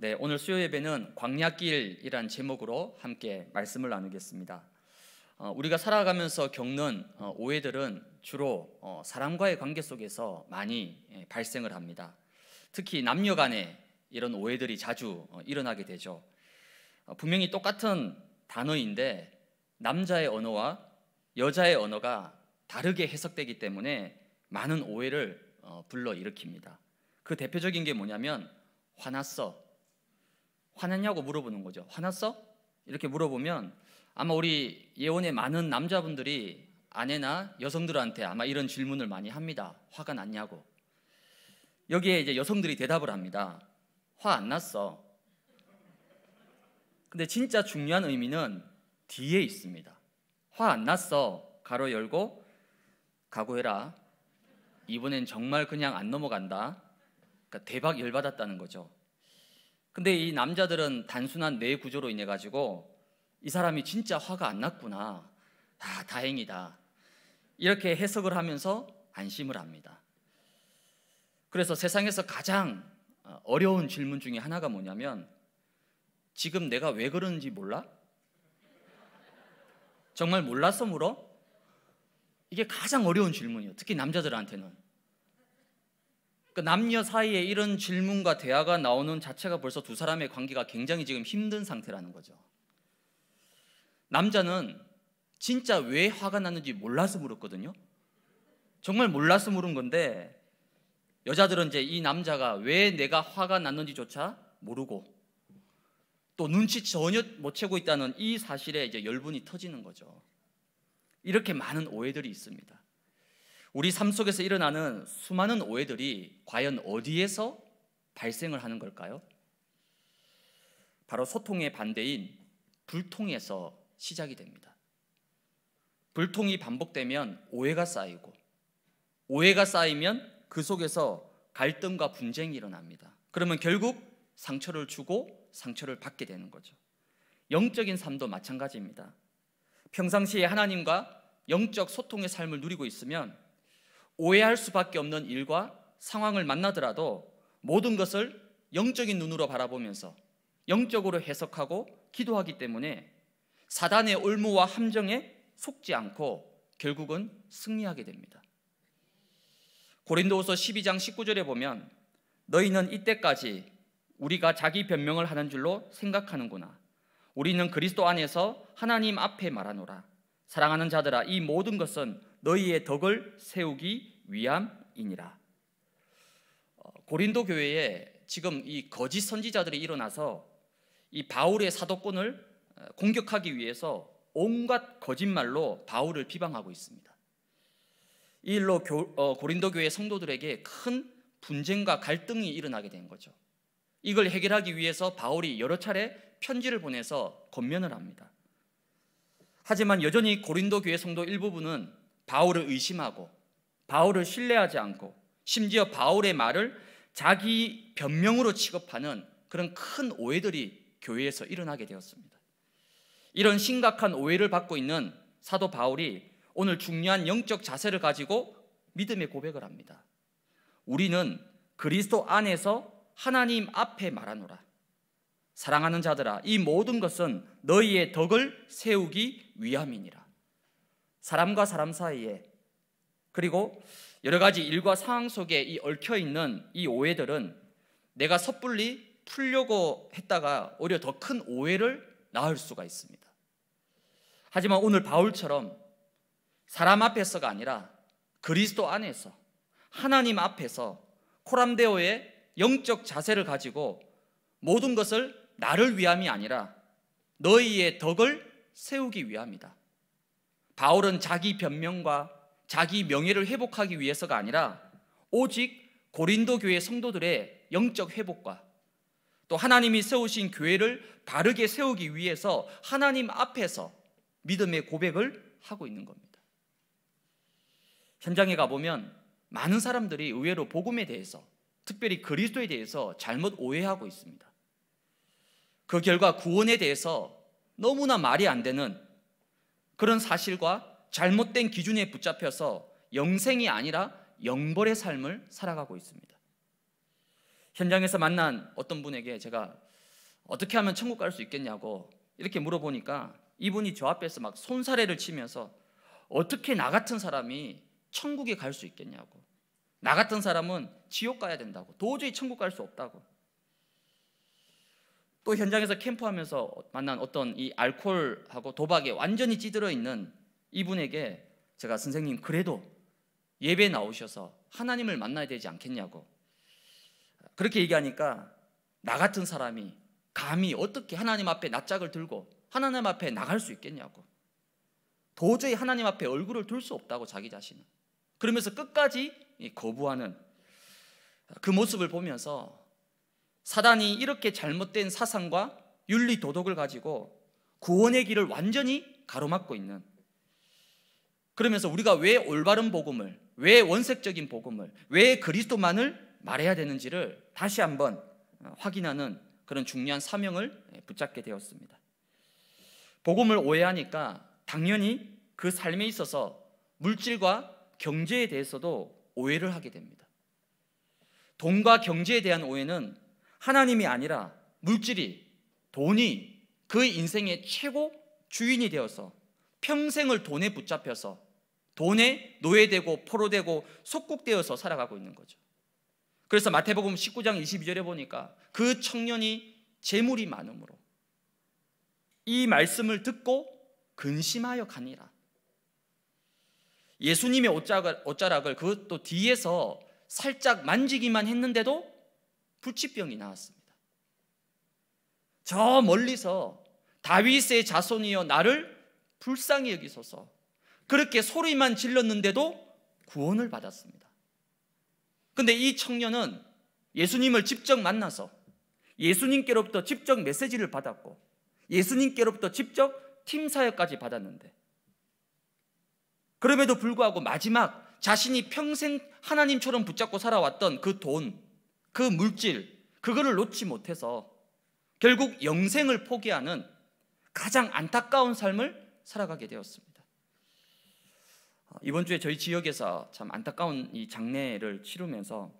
네, 오늘 수요 예배는 광야길이란 제목으로 함께 말씀을 나누겠습니다. 어, 우리가 살아가면서 겪는 어, 오해들은 주로 어, 사람과의 관계 속에서 많이 예, 발생을 합니다. 특히 남녀 간에 이런 오해들이 자주 어, 일어나게 되죠. 어, 분명히 똑같은 단어인데 남자의 언어와 여자의 언어가 다르게 해석되기 때문에 많은 오해를 어, 불러일으킵니다. 그 대표적인 게 뭐냐면 화났어, 화났냐고 물어보는 거죠. 화났어? 이렇게 물어보면 아마 우리 예원의 많은 남자분들이 아내나 여성들한테 아마 이런 질문을 많이 합니다. 화가 났냐고. 여기에 이제 여성들이 대답을 합니다. 화 안 났어. 근데 진짜 중요한 의미는 뒤에 있습니다. 화 안 났어. 가로 열고 각오해라. 이번엔 정말 그냥 안 넘어간다. 그러니까 대박 열받았다는 거죠. 근데 이 남자들은 단순한 뇌 구조로 인해 가지고 이 사람이 진짜 화가 안 났구나. 아, 다행이다. 이렇게 해석을 하면서 안심을 합니다. 그래서 세상에서 가장 어, 어려운 질문 중에 하나가 뭐냐면 지금 내가 왜 그러는지 몰라? 정말 몰라서 물어? 이게 가장 어려운 질문이에요. 특히 남자들한테는. 그 남녀 사이에 이런 질문과 대화가 나오는 자체가 벌써 두 사람의 관계가 굉장히 지금 힘든 상태라는 거죠. 남자는 진짜 왜 화가 났는지 몰라서 물었거든요. 정말 몰라서 물은 건데 여자들은 이제 이 남자가 왜 내가 화가 났는지조차 모르고 또 눈치 전혀 못 채고 있다는 이 사실에 이제 열분이 터지는 거죠. 이렇게 많은 오해들이 있습니다. 우리 삶 속에서 일어나는 수많은 오해들이 과연 어디에서 발생을 하는 걸까요? 바로 소통의 반대인 불통에서 시작이 됩니다. 불통이 반복되면 오해가 쌓이고 오해가 쌓이면 그 속에서 갈등과 분쟁이 일어납니다. 그러면 결국 상처를 주고 상처를 받게 되는 거죠. 영적인 삶도 마찬가지입니다. 평상시에 하나님과 영적 소통의 삶을 누리고 있으면 오해할 수밖에 없는 일과 상황을 만나더라도 모든 것을 영적인 눈으로 바라보면서 영적으로 해석하고 기도하기 때문에 사단의 올무와 함정에 속지 않고 결국은 승리하게 됩니다. 고린도후서 12장 19절에 보면 너희는 이때까지 우리가 자기 변명을 하는 줄로 생각하는구나. 우리는 그리스도 안에서 하나님 앞에 말하노라. 사랑하는 자들아 이 모든 것은 너희의 덕을 세우기 위함이니라. 어, 고린도 교회에 지금 이 거짓 선지자들이 일어나서 이 바울의 사도권을 어, 공격하기 위해서 온갖 거짓말로 바울을 비방하고 있습니다. 이 일로 교, 어, 고린도 교회 성도들에게 큰 분쟁과 갈등이 일어나게 된 거죠. 이걸 해결하기 위해서 바울이 여러 차례 편지를 보내서 건면을 합니다. 하지만 여전히 고린도 교회 성도 일부분은 바울을 의심하고 바울을 신뢰하지 않고 심지어 바울의 말을 자기 변명으로 취급하는 그런 큰 오해들이 교회에서 일어나게 되었습니다. 이런 심각한 오해를 받고 있는 사도 바울이 오늘 중요한 영적 자세를 가지고 믿음의 고백을 합니다. 우리는 그리스도 안에서 하나님 앞에 말하노라. 사랑하는 자들아, 이 모든 것은 너희의 덕을 세우기 위함이니라. 사람과 사람 사이에 그리고 여러 가지 일과 상황 속에 이 얽혀 있는 이 오해들은 내가 섣불리 풀려고 했다가 오히려 더 큰 오해를 낳을 수가 있습니다. 하지만 오늘 바울처럼 사람 앞에서가 아니라 그리스도 안에서 하나님 앞에서 코람데오의 영적 자세를 가지고 모든 것을 나를 위함이 아니라 너희의 덕을 세우기 위함이다. 바울은 자기 변명과 자기 명예를 회복하기 위해서가 아니라 오직 고린도 교회 성도들의 영적 회복과 또 하나님이 세우신 교회를 바르게 세우기 위해서 하나님 앞에서 믿음의 고백을 하고 있는 겁니다. 현장에 가보면 많은 사람들이 의외로 복음에 대해서 특별히 그리스도에 대해서 잘못 오해하고 있습니다. 그 결과 구원에 대해서 너무나 말이 안 되는 그런 사실과 잘못된 기준에 붙잡혀서 영생이 아니라 영벌의 삶을 살아가고 있습니다. 현장에서 만난 어떤 분에게 제가 어떻게 하면 천국 갈 수 있겠냐고 이렇게 물어보니까 이분이 저 앞에서 막 손사래를 치면서 어떻게 나 같은 사람이 천국에 갈 수 있겠냐고 나 같은 사람은 지옥 가야 된다고 도저히 천국 갈 수 없다고 또 현장에서 캠프하면서 만난 어떤 이 알코올하고 도박에 완전히 찌들어 있는 이분에게 제가 선생님 그래도 예배 나오셔서 하나님을 만나야 되지 않겠냐고 그렇게 얘기하니까 나 같은 사람이 감히 어떻게 하나님 앞에 낯짝을 들고 하나님 앞에 나갈 수 있겠냐고 도저히 하나님 앞에 얼굴을 들 수 없다고 자기 자신은 그러면서 끝까지 거부하는 그 모습을 보면서 사단이 이렇게 잘못된 사상과 윤리 도덕을 가지고 구원의 길을 완전히 가로막고 있는 그러면서 우리가 왜 올바른 복음을 왜 원색적인 복음을 왜 그리스도만을 말해야 되는지를 다시 한번 어, 확인하는 그런 중요한 사명을 예, 붙잡게 되었습니다. 복음을 오해하니까 당연히 그 삶에 있어서 물질과 경제에 대해서도 오해를 하게 됩니다. 돈과 경제에 대한 오해는 하나님이 아니라 물질이, 돈이 그 인생의 최고 주인이 되어서 평생을 돈에 붙잡혀서 돈에 노예되고 포로되고 속국되어서 살아가고 있는 거죠. 그래서 마태복음 19장 22절에 보니까 그 청년이 재물이 많음으로 이 말씀을 듣고 근심하여 가니라. 예수님의 옷자락을, 옷자락을 그것도 뒤에서 살짝 만지기만 했는데도 부치병이 나왔습니다. 저 멀리서 다윗의 자손이여 나를 불쌍히 여기소서 그렇게 소리만 질렀는데도 구원을 받았습니다. 근데 이 청년은 예수님을 직접 만나서 예수님께로부터 직접 메시지를 받았고 예수님께로부터 직접 팀 사역까지 받았는데 그럼에도 불구하고 마지막 자신이 평생 하나님처럼 붙잡고 살아왔던 그 돈, 그 물질, 그거를 놓지 못해서 결국 영생을 포기하는 가장 안타까운 삶을 살아가게 되었습니다. 아, 이번 주에 저희 지역에서 참 안타까운 이 장례를 치르면서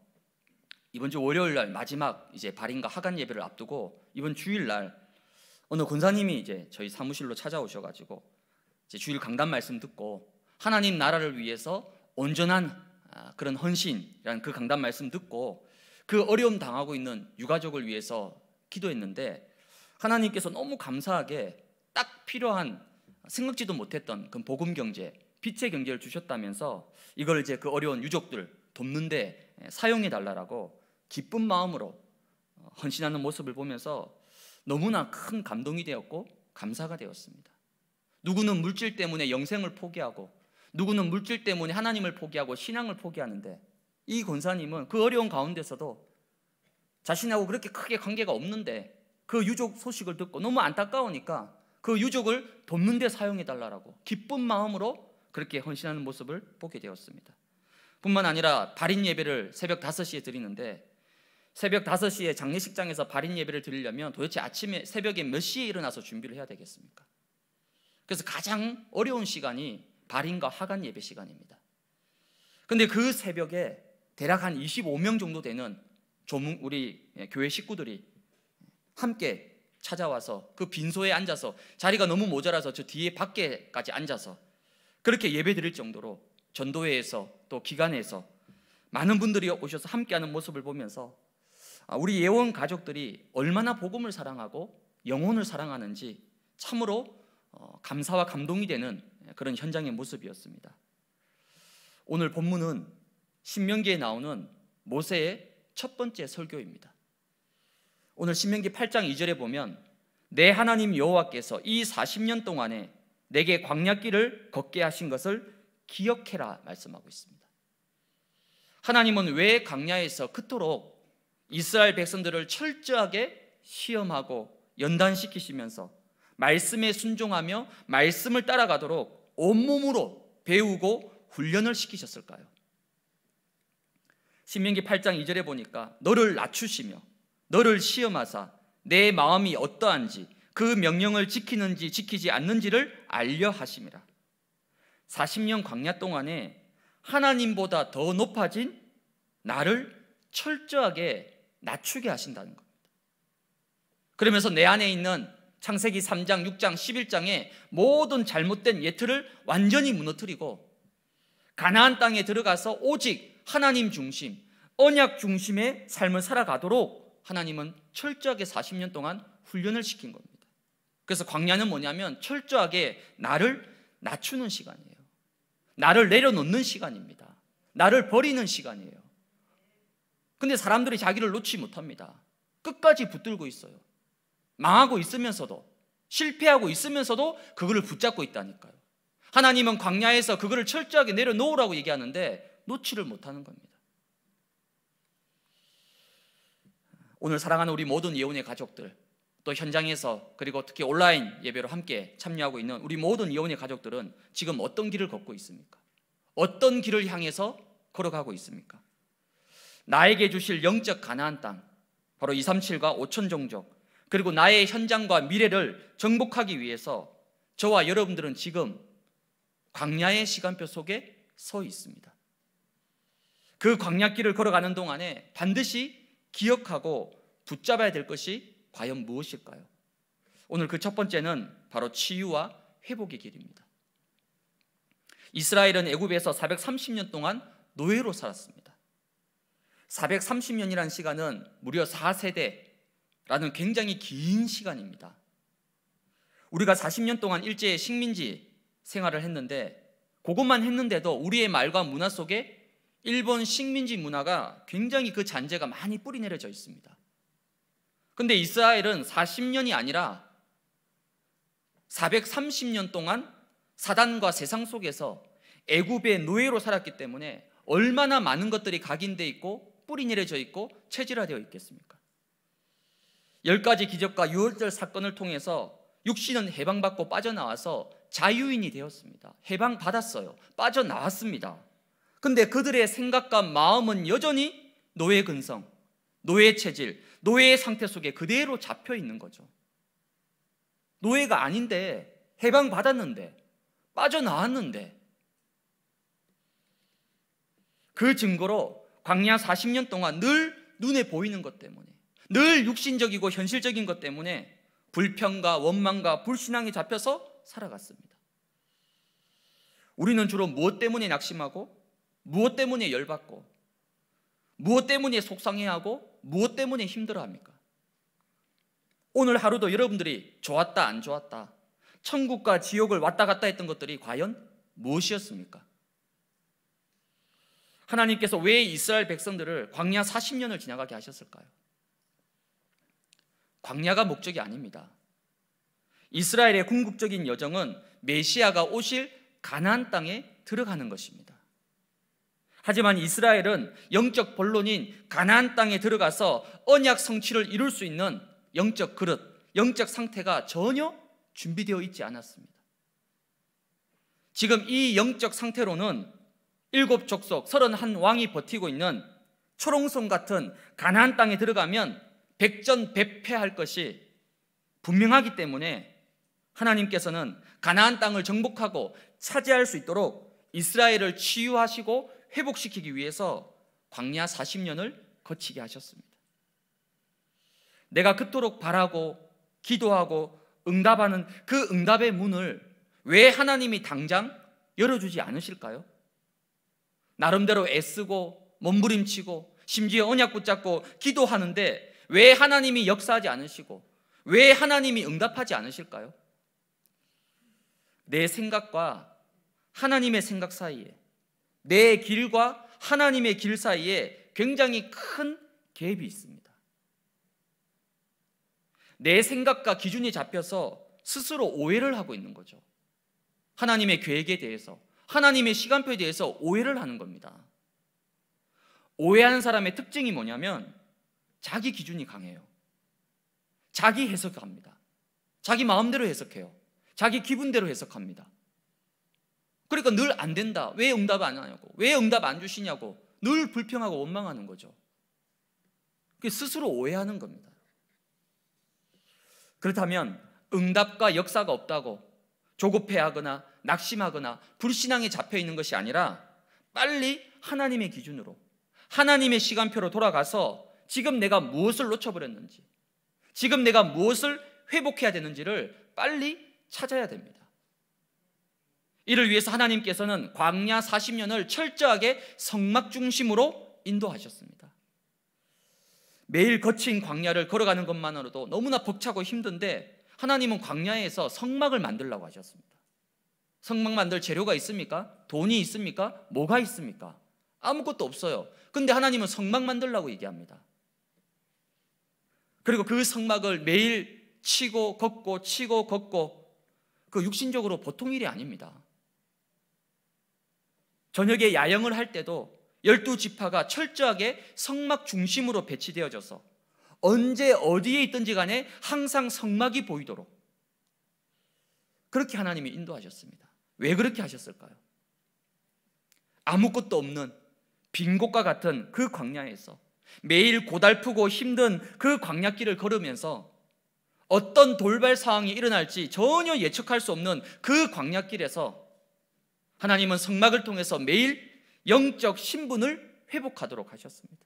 이번 주 월요일 날 마지막 이제 발인과 하간 예배를 앞두고 이번 주일 날 어느 권사님이 이제 저희 사무실로 찾아오셔가지고 이제 주일 강단 말씀 듣고 하나님 나라를 위해서 온전한 아, 그런 헌신이라는 그 강단 말씀 듣고 그 어려움 당하고 있는 유가족을 위해서 기도했는데 하나님께서 너무 감사하게 딱 필요한 생각지도 못했던 그 복음 경제, 빛의 경제를 주셨다면서 이걸 이제 그 어려운 유족들 돕는데 사용해 달라라고 기쁜 마음으로 어, 헌신하는 모습을 보면서 너무나 큰 감동이 되었고 감사가 되었습니다. 누구는 물질 때문에 영생을 포기하고 누구는 물질 때문에 하나님을 포기하고 신앙을 포기하는데 이 권사님은 그 어려운 가운데서도 자신하고 그렇게 크게 관계가 없는데 그 유족 소식을 듣고 너무 안타까우니까 그 유족을 돕는 데 사용해 달라라고 기쁜 마음으로 그렇게 헌신하는 모습을 보게 되었습니다. 뿐만 아니라 발인 예배를 새벽 5시에 드리는데 새벽 5시에 장례식장에서 발인 예배를 드리려면 도대체 아침에 새벽에 몇 시에 일어나서 준비를 해야 되겠습니까? 그래서 가장 어려운 시간이 발인과 하간 예배 시간입니다. 근데 그 새벽에 대략 한 25명 정도 되는 조문 우리 예, 교회 식구들이 함께 찾아와서 그 빈소에 앉아서 자리가 너무 모자라서 저 뒤에 밖에까지 앉아서 그렇게 예배 드릴 정도로 전도회에서 또 기관에서 많은 분들이 오셔서 함께하는 모습을 보면서 아, 우리 예원 가족들이 얼마나 복음을 사랑하고 영혼을 사랑하는지 참으로 어, 감사와 감동이 되는 그런 현장의 모습이었습니다. 오늘 본문은 신명기에 나오는 모세의 첫 번째 설교입니다. 오늘 신명기 8장 2절에 보면 내 하나님 여호와께서 이 40년 동안에 내게 광야길을 걷게 하신 것을 기억해라 말씀하고 있습니다. 하나님은 왜 광야에서 그토록 이스라엘 백성들을 철저하게 시험하고 연단시키시면서 말씀에 순종하며 말씀을 따라가도록 온몸으로 배우고 훈련을 시키셨을까요? 신명기 8장 2절에 보니까 너를 낮추시며 너를 시험하사 내 마음이 어떠한지 그 명령을 지키는지 지키지 않는지를 알려 하심이라. 40년 광야 동안에 하나님보다 더 높아진 나를 철저하게 낮추게 하신다는 겁니다. 그러면서 내 안에 있는 창세기 3장, 6장, 11장의 모든 잘못된 예틀을 완전히 무너뜨리고 가나안 땅에 들어가서 오직 하나님 중심, 언약 중심의 삶을 살아가도록 하나님은 철저하게 40년 동안 훈련을 시킨 겁니다. 그래서 광야는 뭐냐면 철저하게 나를 낮추는 시간이에요. 나를 내려놓는 시간입니다. 나를 버리는 시간이에요. 근데 사람들이 자기를 놓지 못합니다. 끝까지 붙들고 있어요. 망하고 있으면서도 실패하고 있으면서도 그거를 붙잡고 있다니까요. 하나님은 광야에서 그거를 철저하게 내려놓으라고 얘기하는데 놓지를 못하는 겁니다. 오늘 사랑하는 우리 모든 예언의 가족들, 또 현장에서 그리고 특히 온라인 예배로 함께 참여하고 있는 우리 모든 예언의 가족들은 지금 어떤 길을 걷고 있습니까? 어떤 길을 향해서 걸어가고 있습니까? 나에게 주실 영적 가나안 땅, 바로 237과 5천 종족, 그리고 나의 현장과 미래를 정복하기 위해서 저와 여러분들은 지금 광야의 시간표 속에 서 있습니다. 그 광약길을 걸어가는 동안에 반드시 기억하고 붙잡아야 될 것이 과연 무엇일까요? 오늘 그 첫 번째는 바로 치유와 회복의 길입니다. 이스라엘은 애굽에서 430년 동안 노예로 살았습니다. 430년이란 시간은 무려 4세대라는 굉장히 긴 시간입니다. 우리가 40년 동안 일제의 식민지 생활을 했는데 그것만 했는데도 우리의 말과 문화 속에 일본 식민지 문화가 굉장히 그 잔재가 많이 뿌리 내려져 있습니다. 근데 이스라엘은 40년이 아니라 430년 동안 사단과 세상 속에서 애굽의 노예로 살았기 때문에 얼마나 많은 것들이 각인돼 있고 뿌리 내려져 있고 체질화되어 있겠습니까? 열 가지 기적과 유월절 사건을 통해서 육신은 해방받고 빠져나와서 자유인이 되었습니다. 해방받았어요. 빠져나왔습니다. 근데 그들의 생각과 마음은 여전히 노예 근성, 노예 체질, 노예의 상태 속에 그대로 잡혀 있는 거죠. 노예가 아닌데 해방받았는데 빠져나왔는데 그 증거로 광야 40년 동안 늘 눈에 보이는 것 때문에 늘 육신적이고 현실적인 것 때문에 불평과 원망과 불신앙에 잡혀서 살아갔습니다. 우리는 주로 무엇 때문에 낙심하고 무엇 때문에 열받고 무엇 때문에 속상해하고 무엇 때문에 힘들어합니까? 오늘 하루도 여러분들이 좋았다 안 좋았다 천국과 지옥을 왔다 갔다 했던 것들이 과연 무엇이었습니까? 하나님께서 왜 이스라엘 백성들을 광야 40년을 지나가게 하셨을까요? 광야가 목적이 아닙니다. 이스라엘의 궁극적인 여정은 메시아가 오실 가나안 땅에 들어가는 것입니다. 하지만 이스라엘은 영적 본론인 가나안 땅에 들어가서 언약 성취를 이룰 수 있는 영적 그릇, 영적 상태가 전혀 준비되어 있지 않았습니다. 지금 이 영적 상태로는 일곱 족속, 서른한 왕이 버티고 있는 초롱성 같은 가나안 땅에 들어가면 백전백패할 것이 분명하기 때문에 하나님께서는 가나안 땅을 정복하고 차지할 수 있도록 이스라엘을 치유하시고 회복시키기 위해서 광야 40년을 거치게 하셨습니다. 내가 그토록 바라고 기도하고 응답하는 그 응답의 문을 왜 하나님이 당장 열어주지 않으실까요? 나름대로 애쓰고 몸부림치고 심지어 언약 붙잡고 기도하는데 왜 하나님이 역사하지 않으시고 왜 하나님이 응답하지 않으실까요? 내 생각과 하나님의 생각 사이에 내 길과 하나님의 길 사이에 굉장히 큰 갭이 있습니다. 내 생각과 기준이 잡혀서 스스로 오해를 하고 있는 거죠. 하나님의 계획에 대해서, 하나님의 시간표에 대해서 오해를 하는 겁니다. 오해하는 사람의 특징이 뭐냐면 자기 기준이 강해요. 자기 해석합니다. 자기 마음대로 해석해요. 자기 기분대로 해석합니다. 그러니까 늘 안 된다. 왜 응답 안 하냐고. 왜 응답 안 주시냐고. 늘 불평하고 원망하는 거죠. 스스로 오해하는 겁니다. 그렇다면 응답과 역사가 없다고 조급해하거나 낙심하거나 불신앙에 잡혀 있는 것이 아니라 빨리 하나님의 기준으로 하나님의 시간표로 돌아가서 지금 내가 무엇을 놓쳐버렸는지 지금 내가 무엇을 회복해야 되는지를 빨리 찾아야 됩니다. 이를 위해서 하나님께서는 광야 40년을 철저하게 성막 중심으로 인도하셨습니다. 매일 거친 광야를 걸어가는 것만으로도 너무나 벅차고 힘든데 하나님은 광야에서 성막을 만들라고 하셨습니다. 성막 만들 재료가 있습니까? 돈이 있습니까? 뭐가 있습니까? 아무것도 없어요. 근데 하나님은 성막 만들라고 얘기합니다. 그리고 그 성막을 매일 치고 걷고 치고 걷고 그 육신적으로 보통 일이 아닙니다. 저녁에 야영을 할 때도 열두 지파가 철저하게 성막 중심으로 배치되어져서 언제 어디에 있든지 간에 항상 성막이 보이도록 그렇게 하나님이 인도하셨습니다. 왜 그렇게 하셨을까요? 아무것도 없는 빈 곳과 같은 그 광야에서 매일 고달프고 힘든 그 광야길을 걸으면서 어떤 돌발 상황이 일어날지 전혀 예측할 수 없는 그 광야길에서 하나님은 성막을 통해서 매일 영적 신분을 회복하도록 하셨습니다.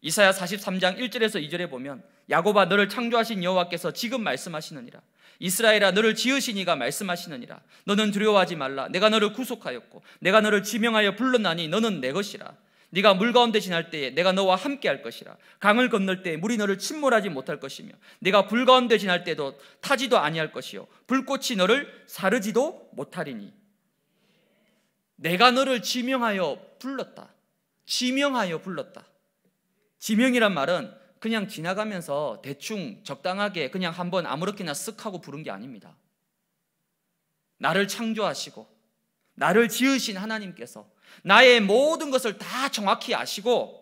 이사야 43장 1절에서 2절에 보면 야곱아 너를 창조하신 여호와께서 지금 말씀하시느니라 이스라엘아 너를 지으시니가 말씀하시느니라 너는 두려워하지 말라 내가 너를 구속하였고 내가 너를 지명하여 불렀나니 너는 내 것이라 네가 물 가운데 지날 때에 내가 너와 함께 할 것이라 강을 건널 때에 물이 너를 침몰하지 못할 것이며 네가 불 가운데 지날 때도 타지도 아니할 것이요 불꽃이 너를 사르지도 못하리니 내가 너를 지명하여 불렀다 지명하여 불렀다 지명이란 말은 그냥 지나가면서 대충 적당하게 그냥 한번 아무렇게나 쓱 하고 부른 게 아닙니다 나를 창조하시고 나를 지으신 하나님께서 나의 모든 것을 다 정확히 아시고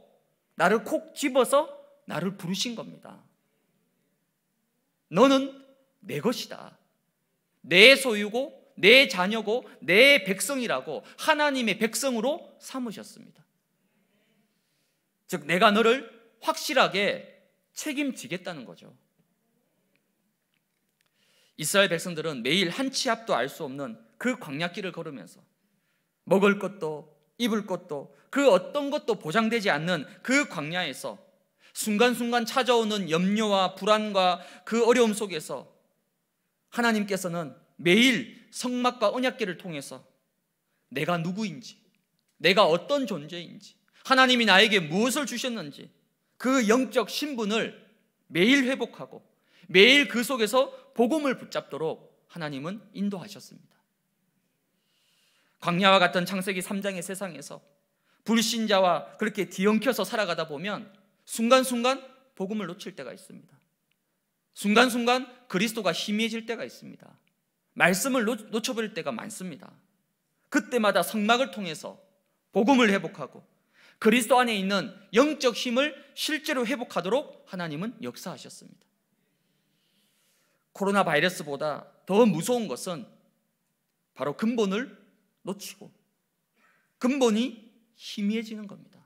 나를 콕 집어서 나를 부르신 겁니다. 너는 내 것이다. 내 소유고 내 자녀고 내 백성이라고 하나님의 백성으로 삼으셨습니다. 즉 내가 너를 확실하게 책임지겠다는 거죠. 이스라엘 백성들은 매일 한 치 앞도 알 수 없는 그 광야길을 걸으면서 먹을 것도 입을 것도 그 어떤 것도 보장되지 않는 그 광야에서 순간순간 찾아오는 염려와 불안과 그 어려움 속에서 하나님께서는 매일 성막과 언약계를 통해서 내가 누구인지, 내가 어떤 존재인지, 하나님이 나에게 무엇을 주셨는지 그 영적 신분을 매일 회복하고 매일 그 속에서 복음을 붙잡도록 하나님은 인도하셨습니다. 광야와 같은 창세기 3장의 세상에서 불신자와 그렇게 뒤엉켜서 살아가다 보면 순간순간 복음을 놓칠 때가 있습니다. 순간순간 그리스도가 희미해질 때가 있습니다. 말씀을 놓쳐버릴 때가 많습니다. 그때마다 성막을 통해서 복음을 회복하고 그리스도 안에 있는 영적 힘을 실제로 회복하도록 하나님은 역사하셨습니다. 코로나 바이러스보다 더 무서운 것은 바로 근본을 놓치고 근본이 희미해지는 겁니다.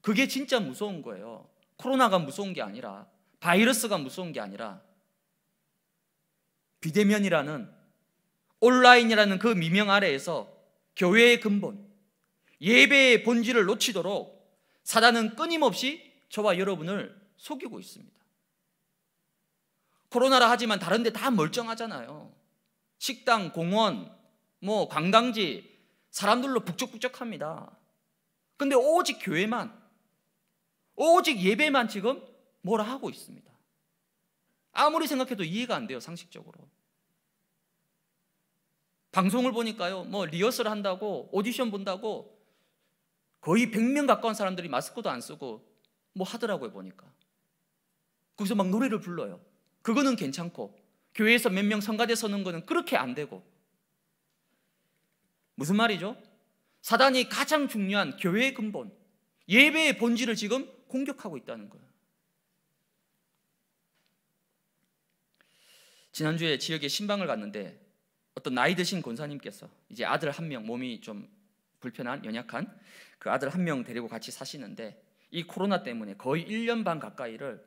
그게 진짜 무서운 거예요. 코로나가 무서운 게 아니라 바이러스가 무서운 게 아니라 비대면이라는 온라인이라는 그 미명 아래에서 교회의 근본, 예배의 본질을 놓치도록 사단은 끊임없이 저와 여러분을 속이고 있습니다. 코로나라 하지만 다른데 다 멀쩡하잖아요. 식당, 공원, 뭐 관광지 사람들로 북적북적합니다. 근데 오직 교회만 오직 예배만 지금 뭐라 하고 있습니다. 아무리 생각해도 이해가 안 돼요, 상식적으로. 방송을 보니까요. 뭐 리허설 한다고 오디션 본다고 거의 100명 가까운 사람들이 마스크도 안 쓰고 뭐 하더라고요, 보니까. 거기서 막 노래를 불러요. 그거는 괜찮고 교회에서 몇 명 성가대 서는 거는 그렇게 안 되고 무슨 말이죠? 사단이 가장 중요한 교회의 근본, 예배의 본질을 지금 공격하고 있다는 거예요. 지난주에 지역에 신방을 갔는데 어떤 나이 드신 권사님께서 이제 아들 한 명 몸이 좀 불편한 연약한 그 아들 한 명 데리고 같이 사시는데 이 코로나 때문에 거의 1년 반 가까이를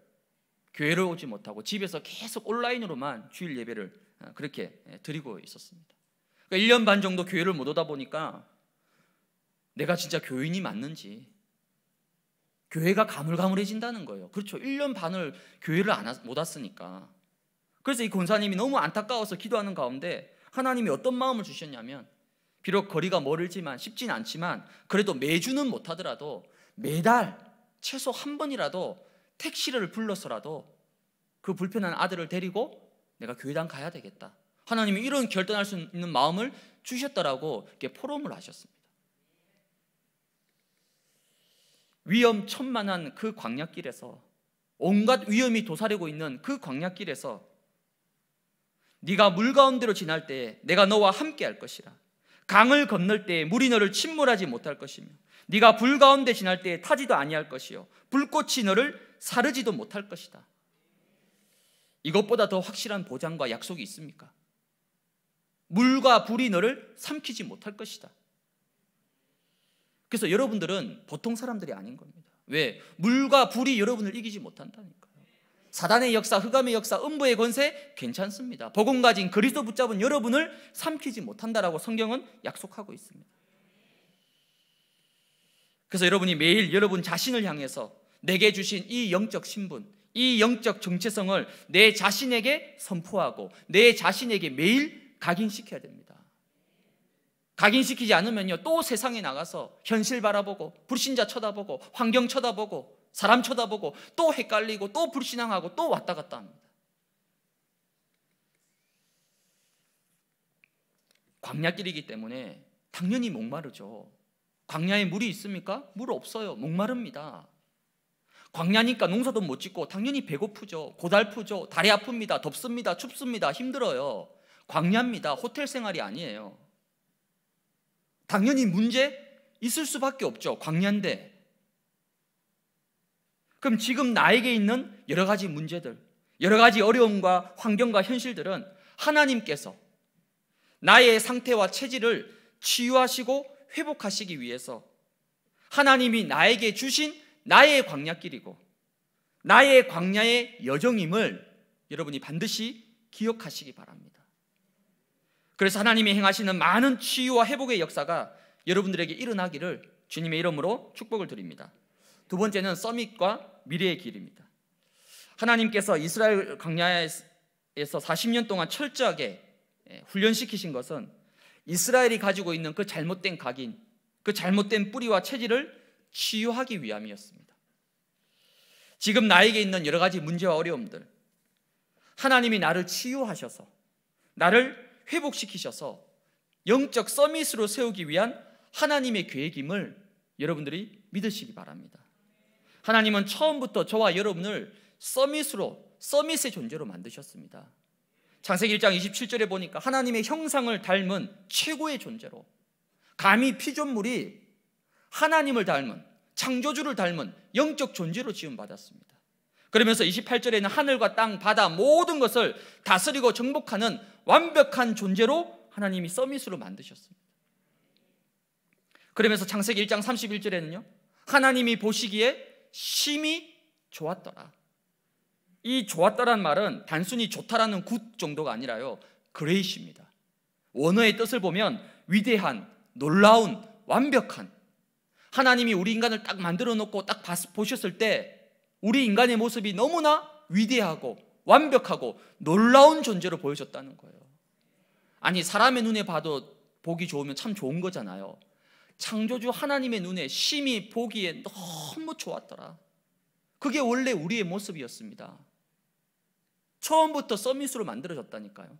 교회를 오지 못하고 집에서 계속 온라인으로만 주일 예배를 어, 그렇게 예, 드리고 있었습니다. 그러니까 1년 반 정도 교회를 못 오다 보니까 내가 진짜 교인이 맞는지 교회가 가물가물해진다는 거예요. 그렇죠. 1년 반을 교회를 못 왔으니까. 그래서 이 권사님이 너무 안타까워서 기도하는 가운데 하나님이 어떤 마음을 주셨냐면 비록 거리가 멀지만 쉽진 않지만 그래도 매주는 못하더라도 매달 최소 한 번이라도 택시를 불러서라도 그 불편한 아들을 데리고 내가 교회당 가야 되겠다. 하나님이 이런 결단할 수 있는 마음을 주셨다라고 이렇게 포럼을 하셨습니다. 위험천만한 그 광약길에서 온갖 위험이 도사리고 있는 그 광약길에서 네가 물 가운데로 지날 때에 내가 너와 함께 할 것이라 강을 건널 때에 물이 너를 침몰하지 못할 것이며 네가 불 가운데 지날 때에 타지도 아니할 것이요 불꽃이 너를 사르지도 못할 것이다. 이것보다 더 확실한 보장과 약속이 있습니까? 물과 불이 너를 삼키지 못할 것이다. 그래서 여러분들은 보통 사람들이 아닌 겁니다. 왜? 물과 불이 여러분을 이기지 못한다니까요. 사단의 역사, 흑암의 역사, 음부의 권세 괜찮습니다. 복음 가진 그리스도 붙잡은 여러분을 삼키지 못한다라고 성경은 약속하고 있습니다. 그래서 여러분이 매일 여러분 자신을 향해서 내게 주신 이 영적 신분, 이 영적 정체성을 내 자신에게 선포하고 내 자신에게 매일 각인시켜야 됩니다. 각인시키지 않으면요, 또 세상에 나가서 현실 바라보고, 불신자 쳐다보고, 환경 쳐다보고, 사람 쳐다보고, 또 헷갈리고, 또 불신앙하고, 또 왔다 갔다 합니다. 광야길이기 때문에 당연히 목마르죠. 광야에 물이 있습니까? 물 없어요. 목마릅니다. 광야니까 농사도 못 짓고 당연히 배고프죠. 고달프죠. 다리 아픕니다. 덥습니다. 춥습니다. 힘들어요. 광야입니다. 호텔 생활이 아니에요. 당연히 문제 있을 수밖에 없죠. 광야인데. 그럼 지금 나에게 있는 여러 가지 문제들, 여러 가지 어려움과 환경과 현실들은 하나님께서 나의 상태와 체질을 치유하시고 회복하시기 위해서 하나님이 나에게 주신 나의 광야길이고 나의 광야의 여정임을 여러분이 반드시 기억하시기 바랍니다. 그래서 하나님이 행하시는 많은 치유와 회복의 역사가 여러분들에게 일어나기를 주님의 이름으로 축복을 드립니다. 두 번째는 서밋과 미래의 길입니다. 하나님께서 이스라엘 강야에서 40년 동안 철저하게 예, 훈련시키신 것은 이스라엘이 가지고 있는 그 잘못된 각인, 그 잘못된 뿌리와 체질을 치유하기 위함이었습니다. 지금 나에게 있는 여러 가지 문제와 어려움들, 하나님이 나를 치유하셔서 나를 회복시키셔서 영적 서밋으로 세우기 위한 하나님의 계획임을 여러분들이 믿으시기 바랍니다. 하나님은 처음부터 저와 여러분을 서밋으로 서밋의 존재로 만드셨습니다. 창세기 1장 27절에 보니까 하나님의 형상을 닮은 최고의 존재로 감히 피조물이 하나님을 닮은 창조주를 닮은 영적 존재로 지음 받았습니다. 그러면서 28절에는 하늘과 땅, 바다 모든 것을 다스리고 정복하는 완벽한 존재로 하나님이 서밋으로 만드셨습니다. 그러면서 창세기 1장 31절에는요. 하나님이 보시기에 심히 좋았더라. 이좋았다라 말은 단순히 좋다라는 굿 정도가 아니라요. 그레이시입니다. 원어의 뜻을 보면 위대한, 놀라운, 완벽한 하나님이 우리 인간을 딱 만들어 놓고 딱 보셨을 때 우리 인간의 모습이 너무나 위대하고 완벽하고 놀라운 존재로 보여졌다는 거예요. 아니, 사람의 눈에 봐도 보기 좋으면 참 좋은 거잖아요. 창조주 하나님의 눈에 심히 보기에 너무 좋았더라. 그게 원래 우리의 모습이었습니다. 처음부터 서밋으로 만들어졌다니까요.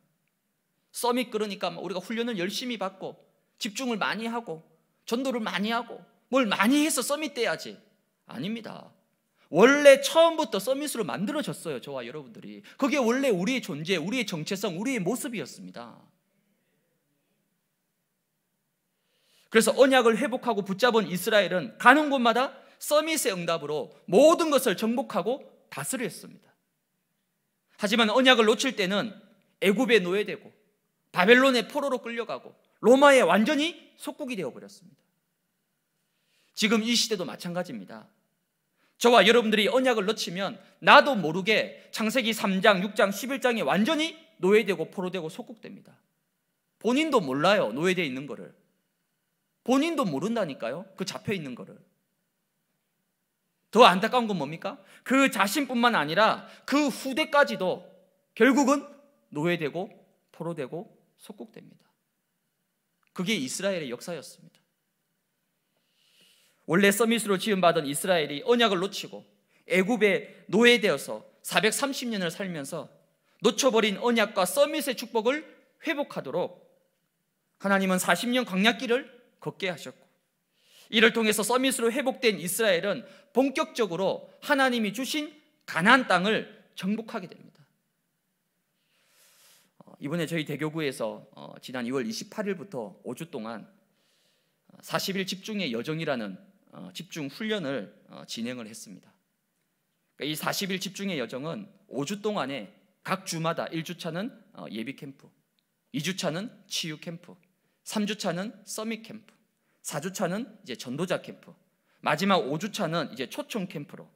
서밋 그러니까 뭐 우리가 훈련을 열심히 받고 집중을 많이 하고 전도를 많이 하고 뭘 많이 해서 서밋 돼야지. 아닙니다. 원래 처음부터 서밋으로 만들어졌어요. 저와 여러분들이. 그게 원래 우리의 존재, 우리의 정체성, 우리의 모습이었습니다. 그래서 언약을 회복하고 붙잡은 이스라엘은 가는 곳마다 서밋의 응답으로 모든 것을 정복하고 다스렸습니다 하지만 언약을 놓칠 때는 애굽에 노예되고 바벨론의 포로로 끌려가고 로마에 완전히 속국이 되어 버렸습니다. 지금 이 시대도 마찬가지입니다. 저와 여러분들이 언약을 놓치면 나도 모르게 창세기 3장, 6장, 11장이 완전히 노예되고 포로되고 속국됩니다. 본인도 몰라요. 노예되어 있는 거를. 본인도 모른다니까요. 그 잡혀 있는 거를. 더 안타까운 건 뭡니까? 그 자신뿐만 아니라 그 후대까지도 결국은 노예되고 포로되고 속국됩니다. 그게 이스라엘의 역사였습니다. 원래 서밋으로 지음받은 이스라엘이 언약을 놓치고 애굽에 노예되어서 430년을 살면서 놓쳐버린 언약과 서밋의 축복을 회복하도록 하나님은 40년 광약길을 걷게 하셨고 이를 통해서 서밋으로 회복된 이스라엘은 본격적으로 하나님이 주신 가난 땅을 정복하게 됩니다. 어, 이번에 저희 대교구에서 어, 지난 2월 28일부터 5주 동안 40일 어, 집중의 여정이라는 어, 집중 훈련을 어, 진행을 했습니다. 그러니까 이 40일 집중의 여정은 5주 동안에 각 주마다 1주차는 어, 예비 캠프, 2주차는 치유 캠프, 3주차는 서밋 캠프, 4주차는 이제 전도자 캠프, 마지막 5주차는 이제 초청 캠프로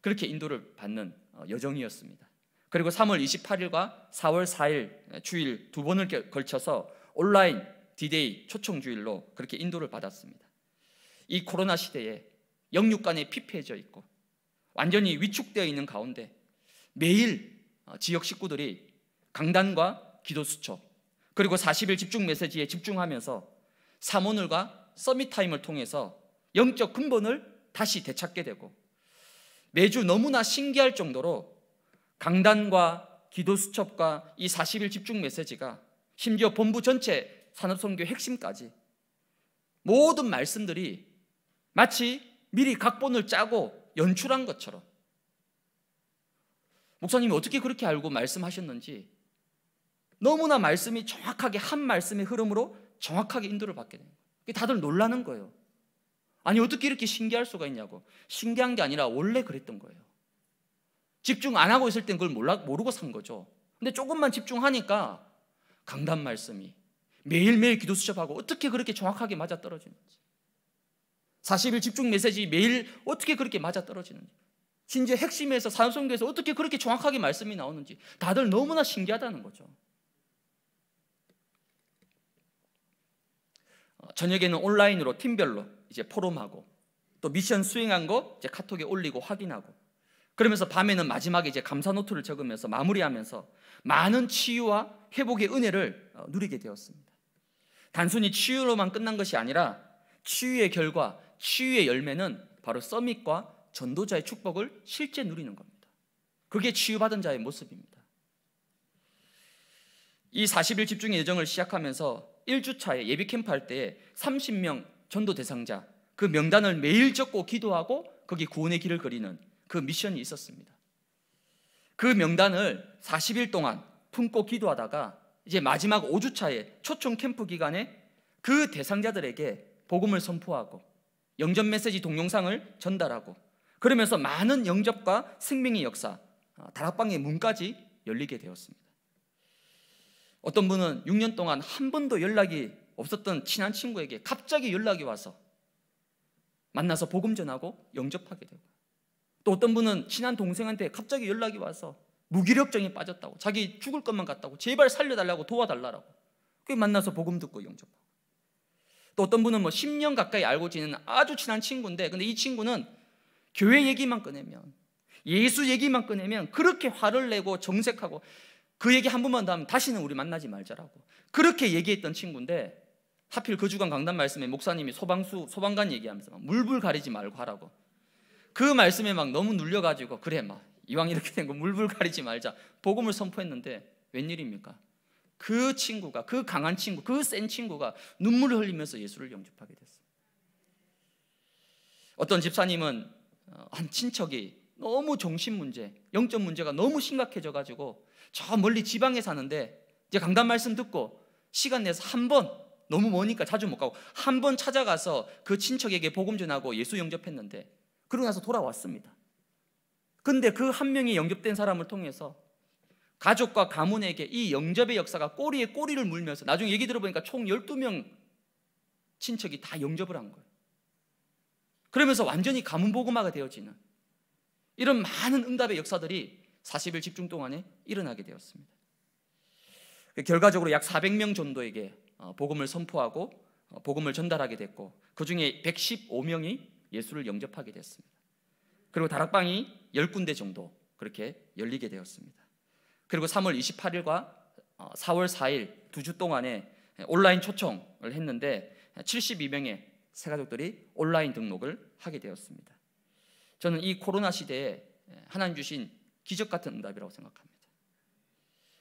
그렇게 인도를 받는 여정이었습니다. 그리고 3월 28일과 4월 4일 주일 두 번을 걸쳐서 온라인 디데이 초청 주일로 그렇게 인도를 받았습니다. 이 코로나 시대에 영육 간에 피폐해져 있고 완전히 위축되어 있는 가운데 매일 어, 지역 식구들이 강단과 기도 수첩 그리고 40일 집중 메시지에 집중하면서 사모늘과 서밋 타임을 통해서 영적 근본을 다시 되찾게 되고 매주 너무나 신기할 정도로 강단과 기도 수첩과 이 40일 집중 메시지가 심지어 본부 전체 산업선교 핵심까지 모든 말씀들이 마치 미리 각본을 짜고 연출한 것처럼 목사님이 어떻게 그렇게 알고 말씀하셨는지 너무나 말씀이 정확하게 한 말씀의 흐름으로 정확하게 인도를 받게 된 거예요. 다들 놀라는 거예요. 아니 어떻게 이렇게 신기할 수가 있냐고. 신기한 게 아니라 원래 그랬던 거예요. 집중 안 하고 있을 땐 그걸 몰라, 모르고 산 거죠. 근데 조금만 집중하니까 강단 말씀이 매일매일 기도 수첩하고 어떻게 그렇게 정확하게 맞아떨어지는지. 40일 집중 메시지 매일 어떻게 그렇게 맞아떨어지는지 심지어 핵심에서 산송교에서 어떻게 그렇게 정확하게 말씀이 나오는지 다들 너무나 신기하다는 거죠. 어, 저녁에는 온라인으로 팀별로 이제 포럼하고 또 미션 수행한 거 이제 카톡에 올리고 확인하고 그러면서 밤에는 마지막에 이제 감사 노트를 적으면서 마무리하면서 많은 치유와 회복의 은혜를 어, 누리게 되었습니다. 단순히 치유로만 끝난 것이 아니라 치유의 결과 치유의 열매는 바로 서밋과 전도자의 축복을 실제 누리는 겁니다. 그게 치유받은 자의 모습입니다. 이 40일 집중 예정을 시작하면서 1주차에 예비 캠프 할 때에 30명 전도 대상자 그 명단을 매일 적고 기도하고 거기 구원의 길을 그리는 그 미션이 있었습니다. 그 명단을 40일 동안 품고 기도하다가 이제 마지막 5주차에 초청 캠프 기간에 그 대상자들에게 복음을 선포하고 영접 메시지 동영상을 전달하고 그러면서 많은 영접과 생명의 역사, 어, 다락방의 문까지 열리게 되었습니다. 어떤 분은 6년 동안 한 번도 연락이 없었던 친한 친구에게 갑자기 연락이 와서 만나서 복음 전하고 영접하게 되고 또 어떤 분은 친한 동생한테 갑자기 연락이 와서 무기력증에 빠졌다고 자기 죽을 것만 같다고 제발 살려달라고 도와달라고 그 만나서 복음 듣고 영접하고 또 어떤 분은 뭐 10년 가까이 알고 지낸 아주 친한 친구인데 근데 이 친구는 교회 얘기만 꺼내면 예수 얘기만 꺼내면 그렇게 화를 내고 정색하고 그 얘기 한 번만 더 하면 다시는 우리 만나지 말자라고 그렇게 얘기했던 친구인데 하필 그 주간 강단 말씀에 목사님이 소방수 소방관 얘기하면서 막 물불 가리지 말고 하라고 그 말씀에 막 너무 눌려가지고 그래 막 이왕 이렇게 된 거 물불 가리지 말자 복음을 선포했는데 웬일입니까? 그 친구가 그 강한 친구 그 센 친구가 눈물을 흘리면서 예수를 영접하게 됐어요. 어떤 집사님은 어, 한 친척이 너무 정신 문제, 영적 문제가 너무 심각해져 가지고 저 멀리 지방에 사는데 이제 강단 말씀 듣고 시간 내서 한 번 너무 머니까 자주 못 가고 한 번 찾아가서 그 친척에게 복음 전하고 예수 영접했는데 그러고 나서 돌아왔습니다. 근데 그 한 명이 영접된 사람을 통해서 가족과 가문에게 이 영접의 역사가 꼬리에 꼬리를 물면서 나중에 얘기 들어보니까 총 12명 친척이 다 영접을 한 거예요. 그러면서 완전히 가문 보고마가 되어지는 이런 많은 응답의 역사들이 40일 집중 동안에 일어나게 되었습니다. 그 결과적으로 약 400명 정도에게 어, 복음을 선포하고 어, 복음을 전달하게 됐고 그 중에 115명이 예수를 영접하게 됐습니다. 그리고 다락방이 10군데 정도 그렇게 열리게 되었습니다. 그리고 3월 28일과 4월 어, 4일 두 주 동안에 온라인 초청을 했는데 72명의 새가족들이 온라인 등록을 하게 되었습니다. 저는 이 코로나 시대에 하나님 주신 기적 같은 응답이라고 생각합니다.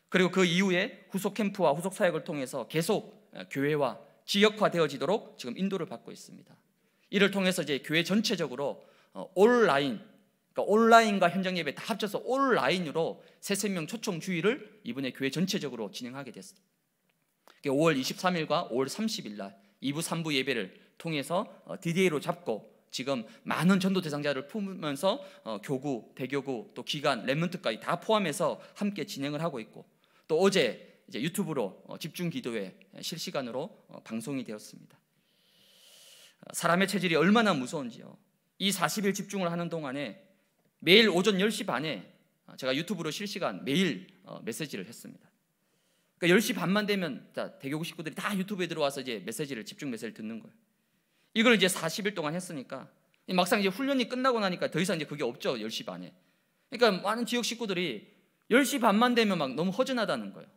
그리고 그 이후에 후속 캠프와 후속 사역을 통해서 계속 교회와 지역화되어지도록 지금 인도를 받고 있습니다. 이를 통해서 이제 교회 전체적으로 어, 온라인 그러니까 온라인과 현장 예배 다 합쳐서 온라인으로 새생명 초청 주의를 이번에 교회 전체적으로 진행하게 됐습니다. 5월 23일과 5월 30일 날 2부, 3부 예배를 통해서 DDA로 어, 잡고 지금 많은 전도 대상자를 품으면서 어, 교구, 대교구, 또 기관, 랩몬트까지 다 포함해서 함께 진행을 하고 있고 또 어제 이제 유튜브로 어, 집중 기도회 실시간으로 방송이 되었습니다. 사람의 체질이 얼마나 무서운지요. 이 40일 집중을 하는 동안에 매일 오전 10시 반에 제가 유튜브로 실시간 매일 어, 메시지를 했습니다. 그러니까 10시 반만 되면 대교구 식구들이 다 유튜브에 들어와서 이제 메시지를 집중 메시지를 듣는 거예요. 이걸 이제 40일 동안 했으니까 막상 이제 훈련이 끝나고 나니까 더 이상 이제 그게 없죠. 10시 반에. 그러니까 많은 지역 식구들이 10시 반만 되면 막 너무 허전하다는 거예요.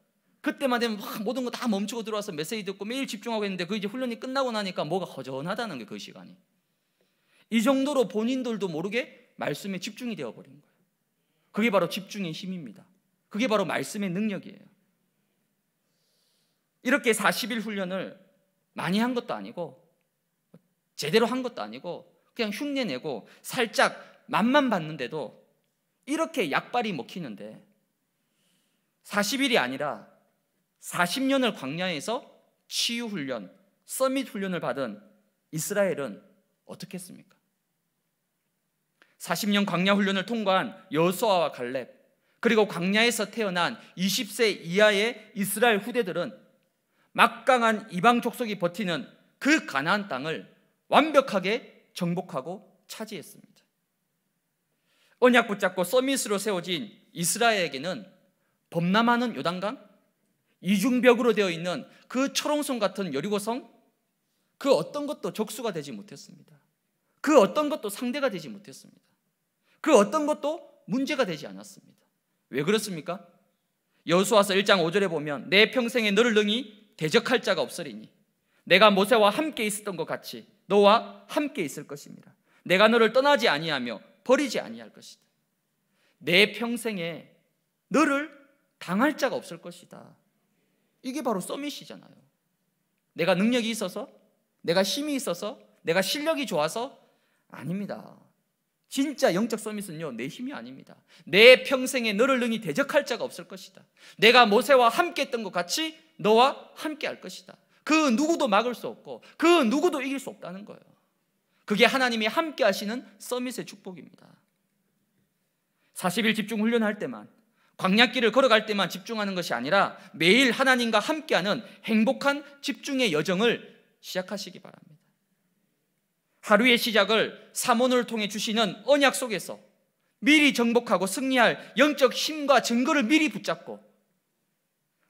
그때만 되면 막 모든 거 다 멈추고 들어와서 메시지 듣고 매일 집중하고 있는데 그 이제 훈련이 끝나고 나니까 뭐가 허전하다는 게 그 시간이. 이 정도로 본인들도 모르게 말씀에 집중이 되어버린 거예요. 그게 바로 집중의 힘입니다. 그게 바로 말씀의 능력이에요. 이렇게 40일 훈련을 많이 한 것도 아니고 제대로 한 것도 아니고 그냥 흉내 내고 살짝 맛만 봤는데도 이렇게 약발이 먹히는데 40일이 아니라 40년을 광야에서 치유 훈련, 서밋 훈련을 받은 이스라엘은 어떻겠습니까? 40년 광야 훈련을 통과한 여수아와 갈렙 그리고 광야에서 태어난 20세 이하의 이스라엘 후대들은 막강한 이방 족속이 버티는 그 가나안 땅을 완벽하게 정복하고 차지했습니다. 언약 붙잡고 서밋으로 세워진 이스라엘에게는 범람하는 요단강, 이중벽으로 되어 있는 그 철옹성 같은 여리고성 그 어떤 것도 적수가 되지 못했습니다. 그 어떤 것도 상대가 되지 못했습니다. 그 어떤 것도 문제가 되지 않았습니다. 왜 그렇습니까? 여수와서 1장 5절에 보면 내 평생에 너를 능히 대적할 자가 없으리니 내가 모세와 함께 있었던 것 같이 너와 함께 있을 것입니다. 내가 너를 떠나지 아니하며 버리지 아니할 것이다. 내 평생에 너를 당할 자가 없을 것이다. 이게 바로 서밋이잖아요. 내가 능력이 있어서, 내가 힘이 있어서, 내가 실력이 좋아서 아닙니다. 진짜 영적 서밋은요, 내 힘이 아닙니다. 내 평생에 너를 능히 대적할 자가 없을 것이다. 내가 모세와 함께 했던 것 같이 너와 함께 할 것이다. 그 누구도 막을 수 없고, 그 누구도 이길 수 없다는 거예요. 그게 하나님이 함께 하시는 서밋의 축복입니다. 40일 집중 훈련할 때만, 광약길을 걸어갈 때만 집중하는 것이 아니라 매일 하나님과 함께하는 행복한 집중의 여정을 시작하시기 바랍니다. 하루의 시작을 사문을 통해 주시는 언약 속에서 미리 정복하고 승리할 영적 힘과 증거를 미리 붙잡고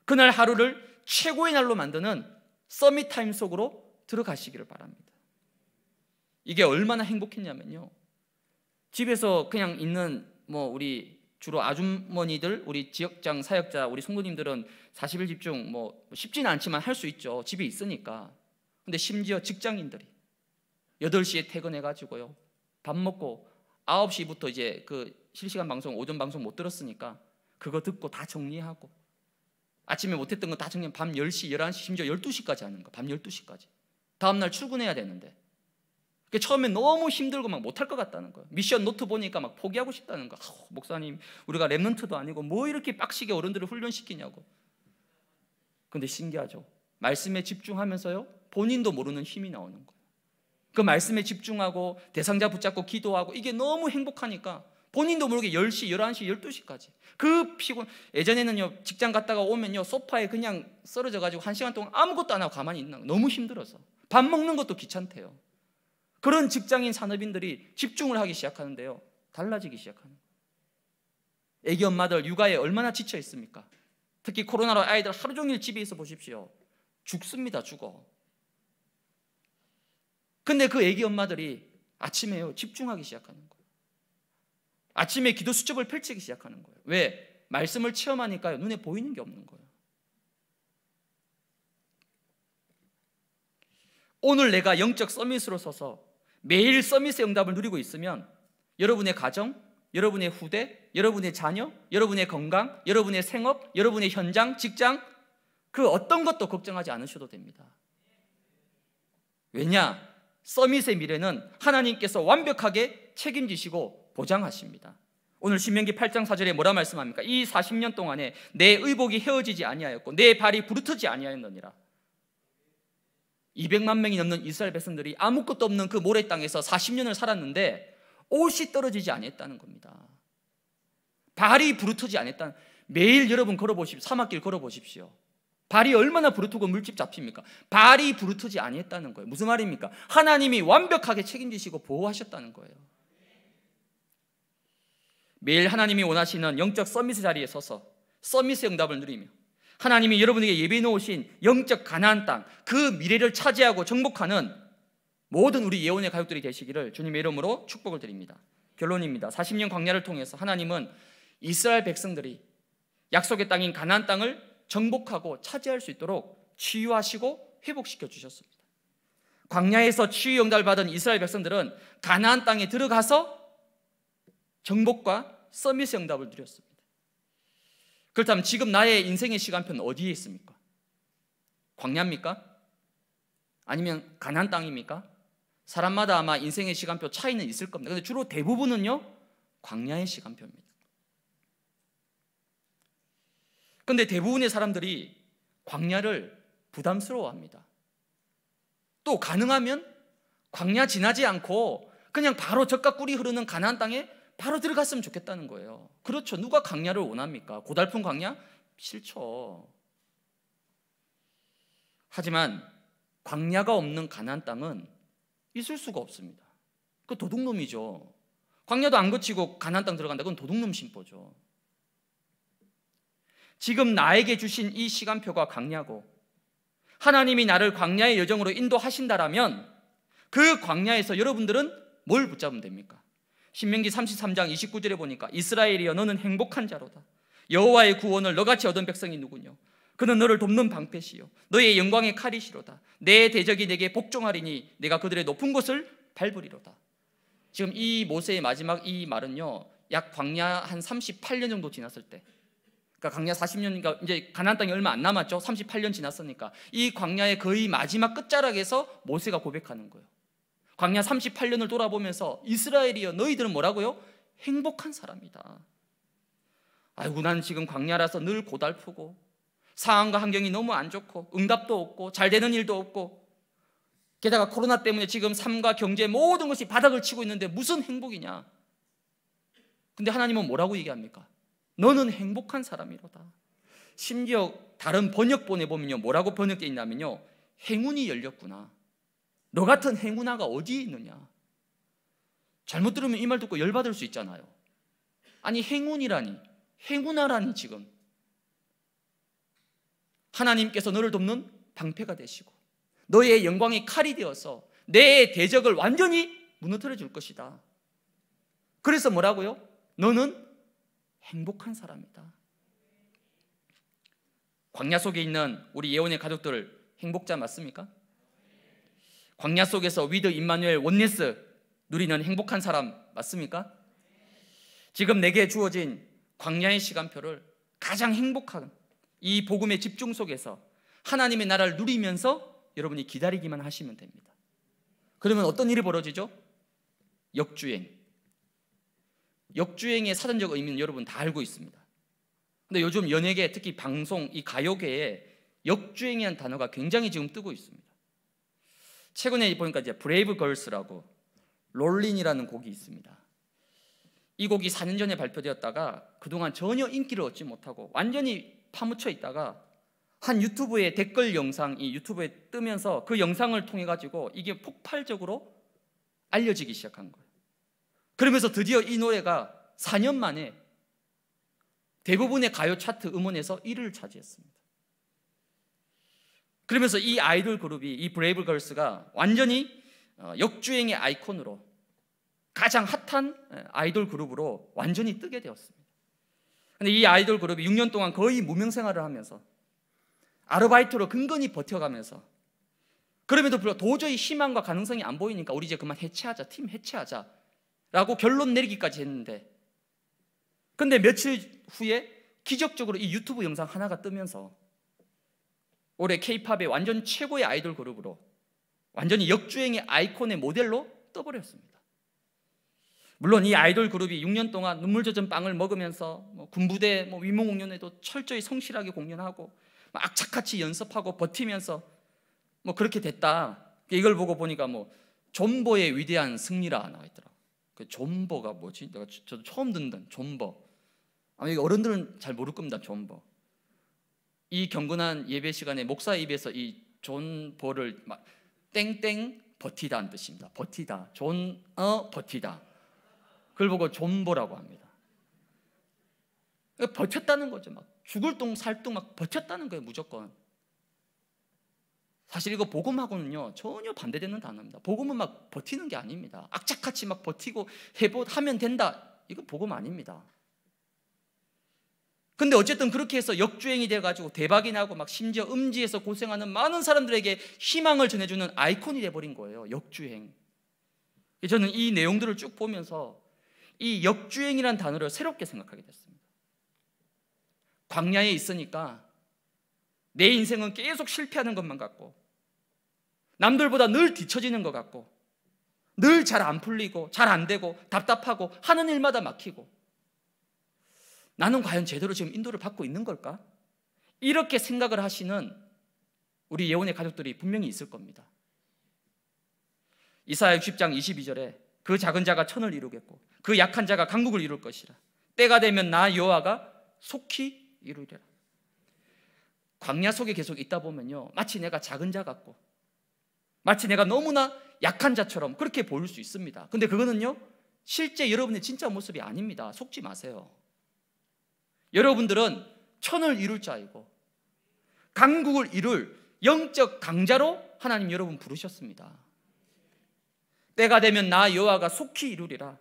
그날 하루를 최고의 날로 만드는 서밋 타임 속으로 들어가시기를 바랍니다. 이게 얼마나 행복했냐면요. 집에서 그냥 있는 뭐 우리 주로 아주머니들, 우리 지역장 사역자, 우리 성도님들은 40일 집중 뭐 쉽지는 않지만 할 수 있죠. 집에 있으니까. 근데 심지어 직장인들이 8시에 퇴근해가지고요. 밥 먹고 9시부터 이제 그 실시간 방송, 오전 방송 못 들었으니까 그거 듣고 다 정리하고 아침에 못했던 거 다 정리하면 밤 10시, 11시, 심지어 12시까지 하는 거. 밤 12시까지. 다음날 출근해야 되는데. 그 그러니까 처음에 너무 힘들고 막 못 할 것 같다는 거예요. 미션 노트 보니까 막 포기하고 싶다는 거. 아 목사님, 우리가 랩런트도 아니고 뭐 이렇게 빡시게 어른들을 훈련시키냐고. 근데 신기하죠. 말씀에 집중하면서요. 본인도 모르는 힘이 나오는 거그 말씀에 집중하고 대상자 붙잡고 기도하고 이게 너무 행복하니까 본인도 모르게 10시, 11시, 12시까지 그 피곤 예전에는요 직장 갔다가 오면요 소파에 그냥 쓰러져 가지고 한 시간 동안 아무것도 안 하고 가만히 있는 거 너무 힘들어서 밥 먹는 것도 귀찮대요 그런 직장인 산업인들이 집중을 하기 시작하는데요 달라지기 시작하는 애기 엄마들 육아에 얼마나 지쳐 있습니까? 특히 코로나로 아이들 하루 종일 집에 있어 보십시오 죽습니다 죽어 근데 그 애기 엄마들이 아침에요 집중하기 시작하는 거예요. 아침에 기도 수첩을 펼치기 시작하는 거예요. 왜? 말씀을 체험하니까요. 눈에 보이는 게 없는 거예요. 오늘 내가 영적 서밋으로 서서 매일 서밋의 응답을 누리고 있으면 여러분의 가정, 여러분의 후대, 여러분의 자녀, 여러분의 건강, 여러분의 생업, 여러분의 현장, 직장 그 어떤 것도 걱정하지 않으셔도 됩니다. 왜냐? 서밋의 미래는 하나님께서 완벽하게 책임지시고 보장하십니다. 오늘 신명기 8장 4절에 뭐라 말씀합니까? 이 40년 동안에 내 의복이 헤어지지 아니하였고 내 발이 부르트지 아니하였느니라. 200만 명이 넘는 이스라엘 백성들이 아무것도 없는 그 모래 땅에서 40년을 살았는데 옷이 떨어지지 아니다는 겁니다. 발이 부르트지 않았다. 매일 여러분 걸어보십시오. 사막길 걸어보십시오. 발이 얼마나 부르트고 물집 잡힙니까? 발이 부르트지 아니했다는 거예요. 무슨 말입니까? 하나님이 완벽하게 책임지시고 보호하셨다는 거예요. 매일 하나님이 원하시는 영적 서밋의 자리에 서서 서밋의 응답을 누리며 하나님이 여러분에게 예비해 놓으신 영적 가나안 땅, 그 미래를 차지하고 정복하는 모든 우리 예언의 가족들이 되시기를 주님의 이름으로 축복을 드립니다. 결론입니다. 40년 광야를 통해서 하나님은 이스라엘 백성들이 약속의 땅인 가나안 땅을 정복하고 차지할 수 있도록 치유하시고 회복시켜 주셨습니다. 광야에서 치유 영달을 받은 이스라엘 백성들은 가나안 땅에 들어가서 정복과 서밋 응답을 누렸습니다. 그렇다면 지금 나의 인생의 시간표는 어디에 있습니까? 광야입니까? 아니면 가난 땅입니까? 사람마다 아마 인생의 시간표 차이는 있을 겁니다. 근데 주로 대부분은요, 광야의 시간표입니다. 근데 대부분의 사람들이 광야를 부담스러워합니다. 또 가능하면 광야 지나지 않고 그냥 바로 젖과 꿀이 흐르는 가나안 땅에 바로 들어갔으면 좋겠다는 거예요. 그렇죠. 누가 광야를 원합니까? 고달픈 광야? 싫죠. 하지만 광야가 없는 가나안 땅은 있을 수가 없습니다. 그 도둑놈이죠. 광야도 안 거치고 가나안 땅 들어간다. 그건 도둑놈 심보죠. 지금 나에게 주신 이 시간표가 광야고 하나님이 나를 광야의 여정으로 인도하신다라면 그 광야에서 여러분들은 뭘 붙잡으면 됩니까? 신명기 33장 29절에 보니까 이스라엘이여 너는 행복한 자로다. 여호와의 구원을 너같이 얻은 백성이 누구뇨? 그는 너를 돕는 방패시요 너의 영광의 칼이시로다. 내 대적이 내게 복종하리니 내가 그들의 높은 곳을 밟으리로다. 지금 이 모세의 마지막 이 말은요. 약 광야 한 38년 정도 지났을 때 그러니까 광야 40년이니까 이제 가나안 땅이 얼마 안 남았죠. 38년 지났으니까 이 광야의 거의 마지막 끝자락에서 모세가 고백하는 거예요. 광야 38년을 돌아보면서 이스라엘이여 너희들은 뭐라고요? 행복한 사람이다. 아이고 난 지금 광야라서 늘 고달프고 상황과 환경이 너무 안 좋고 응답도 없고 잘 되는 일도 없고 게다가 코로나 때문에 지금 삶과 경제 모든 것이 바닥을 치고 있는데 무슨 행복이냐? 근데 하나님은 뭐라고 얘기합니까? 너는 행복한 사람이로다. 심지어 다른 번역본에 보면요. 뭐라고 번역되어 있냐면요. 행운이 열렸구나. 너 같은 행운아가 어디 에 있느냐. 잘못 들으면 이 말 듣고 열받을 수 있잖아요. 아니, 행운이라니. 행운아라니, 지금. 하나님께서 너를 돕는 방패가 되시고, 너의 영광이 칼이 되어서 내 대적을 완전히 무너뜨려 줄 것이다. 그래서 뭐라고요? 너는 행복한 사람이다. 광야 속에 있는 우리 예원의 가족들 행복자 맞습니까? 광야 속에서 위드 임마누엘 원네스 누리는 행복한 사람 맞습니까? 지금 내게 주어진 광야의 시간표를 가장 행복한 이 복음의 집중 속에서 하나님의 나라를 누리면서 여러분이 기다리기만 하시면 됩니다. 그러면 어떤 일이 벌어지죠? 역주행. 역주행의 사전적 의미는 여러분 다 알고 있습니다. 근데 요즘 연예계 특히 방송 이 가요계에 역주행이란 단어가 굉장히 지금 뜨고 있습니다. 최근에 보니까 이제 브레이브 걸스라고 롤린이라는 곡이 있습니다. 이 곡이 4년 전에 발표되었다가 그동안 전혀 인기를 얻지 못하고 완전히 파묻혀 있다가 한 유튜브의 댓글 영상이 유튜브에 뜨면서 그 영상을 통해 가지고 이게 폭발적으로 알려지기 시작한 거예요. 그러면서 드디어 이 노래가 4년 만에 대부분의 가요 차트 음원에서 1위를 차지했습니다. 그러면서 이 아이돌 그룹이 이 브레이브 걸스가 완전히 어, 역주행의 아이콘으로 가장 핫한 예, 아이돌 그룹으로 완전히 뜨게 되었습니다. 근데 이 아이돌 그룹이 6년 동안 거의 무명 생활을 하면서 아르바이트로 근근히 버텨가면서 그럼에도 불구하고 도저히 희망과 가능성이 안 보이니까 우리 이제 그만 해체하자, 팀 해체하자 라고 결론 내리기까지 했는데 근데 며칠 후에 기적적으로 이 유튜브 영상 하나가 뜨면서 올해 케이팝의 완전 최고의 아이돌 그룹으로 완전히 역주행의 아이콘의 모델로 떠버렸습니다. 물론 이 아이돌 그룹이 6년 동안 눈물 젖은 빵을 먹으면서 뭐 군부대 뭐 위문 공연에도 철저히 성실하게 공연하고 악착같이 연습하고 버티면서 뭐 그렇게 됐다. 이걸 보고 보니까 뭐 존버의 위대한 승리라 나와 있더라고. 요그 존버가 뭐지? 내가 저도 처음 듣는 존버. 아마 어른들은 잘 모를 겁니다. 존버. 이 경건한 예배 시간에 목사 입에서 이 존버를 막 땡땡 버티다는 뜻입니다. 버티다. 존 어 버티다. 그걸 보고 존버라고 합니다. 버텼다는 거죠. 막 죽을 똥살똥 막 버텼다는 거예요. 무조건. 사실 이거 복음하고는요 전혀 반대되는 단어입니다. 복음은 막 버티는 게 아닙니다. 악착같이 막 버티고 해보 하면 된다 이거 복음 아닙니다. 근데 어쨌든 그렇게 해서 역주행이 돼가지고 대박이 나고 막 심지어 음지에서 고생하는 많은 사람들에게 희망을 전해주는 아이콘이 돼버린 거예요. 역주행. 저는 이 내용들을 쭉 보면서 이 역주행이란 단어를 새롭게 생각하게 됐습니다. 광야에 있으니까 내 인생은 계속 실패하는 것만 같고 남들보다 늘 뒤처지는 것 같고 늘 잘 안 풀리고 잘 안 되고 답답하고 하는 일마다 막히고 나는 과연 제대로 지금 인도를 받고 있는 걸까? 이렇게 생각을 하시는 우리 예원의 가족들이 분명히 있을 겁니다. 이사야 60장 22절에 그 작은 자가 천을 이루겠고 그 약한 자가 강국을 이룰 것이라 때가 되면 나 여호와가 속히 이루리라. 광야 속에 계속 있다 보면요. 마치 내가 작은 자 같고 마치 내가 너무나 약한 자처럼 그렇게 보일 수 있습니다. 근데 그거는요. 실제 여러분의 진짜 모습이 아닙니다. 속지 마세요. 여러분들은 천을 이룰 자이고 강국을 이룰 영적 강자로 하나님 여러분 부르셨습니다. 때가 되면 나 여호와가 속히 이루리라.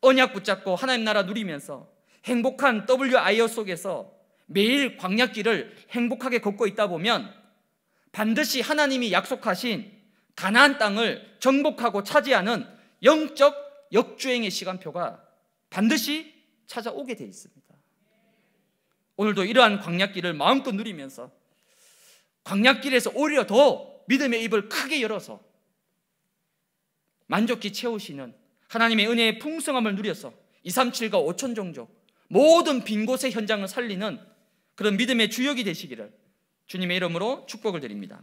언약 붙잡고 하나님 나라 누리면서 행복한 WIO 속에서 매일 광약길을 행복하게 걷고 있다 보면 반드시 하나님이 약속하신 가나안 땅을 정복하고 차지하는 영적 역주행의 시간표가 반드시 찾아오게 돼 있습니다. 오늘도 이러한 광약길을 마음껏 누리면서 광약길에서 오히려 더 믿음의 입을 크게 열어서 만족히 채우시는 하나님의 은혜의 풍성함을 누려서 237과 5천 종족 모든 빈 곳의 현장을 살리는 그런 믿음의 주역이 되시기를 주님의 이름으로 축복을 드립니다.